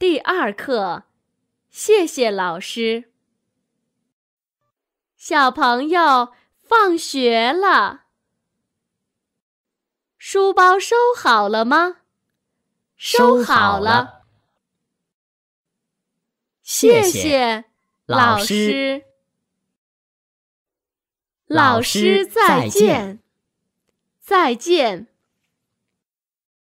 第二课，谢谢老师。小朋友，放学了，书包收好了吗？收好了。谢谢老师。老师再见。再见。